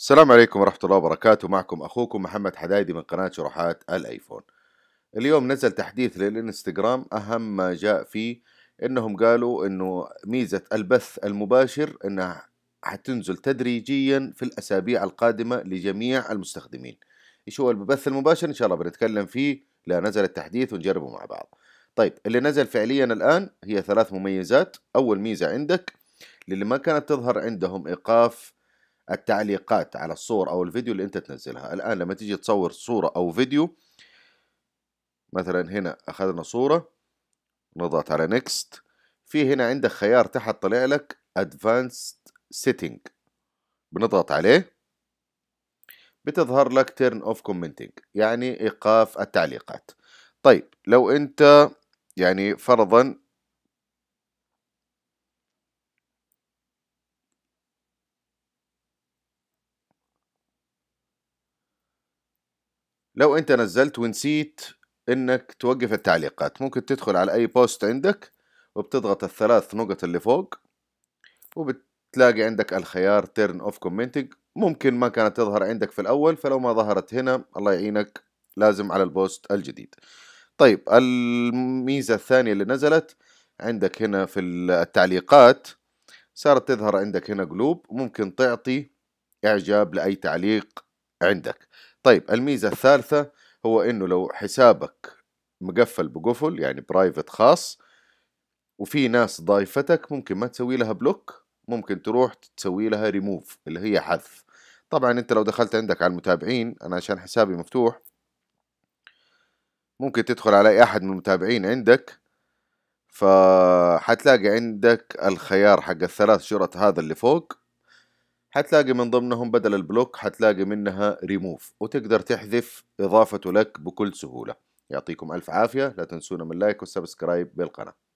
السلام عليكم ورحمة الله وبركاته معكم أخوكم محمد حدايدي من قناة شروحات الآيفون اليوم نزل تحديث للإنستغرام أهم ما جاء فيه إنهم قالوا إنه ميزة البث المباشر إنها حتنزل تدريجيا في الأسابيع القادمة لجميع المستخدمين إيش هو البث المباشر إن شاء الله بنتكلم فيه لا نزل التحديث ونجربه مع بعض طيب اللي نزل فعليا الآن هي ثلاث مميزات أول ميزة عندك للي ما كانت تظهر عندهم إيقاف التعليقات على الصور او الفيديو اللي انت تنزلها الان لما تيجي تصور صورة او فيديو مثلا هنا اخذنا صورة نضغط على نيكست في هنا عندك خيار تحت طلع لك advanced setting بنضغط عليه بتظهر لك تيرن اوف كومنتنج يعني ايقاف التعليقات طيب لو انت يعني فرضا لو انت نزلت ونسيت انك توقف التعليقات ممكن تدخل على اي بوست عندك وبتضغط الثلاث نقط اللي فوق وبتلاقي عندك الخيار تيرن اوف كومنتنج ممكن ما كانت تظهر عندك في الاول فلو ما ظهرت هنا الله يعينك لازم على البوست الجديد طيب الميزة الثانية اللي نزلت عندك هنا في التعليقات صارت تظهر عندك هنا قلوب ممكن تعطي اعجاب لاي تعليق عندك طيب الميزة الثالثة هو انه لو حسابك مقفل بقفل يعني برايفت خاص وفي ناس ضايفتك ممكن ما تسوي لها بلوك ممكن تروح تسوي لها ريموف اللي هي حذف طبعا انت لو دخلت عندك على المتابعين انا عشان حسابي مفتوح ممكن تدخل على اي احد من المتابعين عندك فحتلاقي عندك الخيار حق الثلاث شرط هذا اللي فوق حتلاقي من ضمنهم بدل البلوك حتلاقي منها ريموف وتقدر تحذف إضافته لك بكل سهولة يعطيكم ألف عافية لا تنسونا من لايك والسبسكرايب بالقناة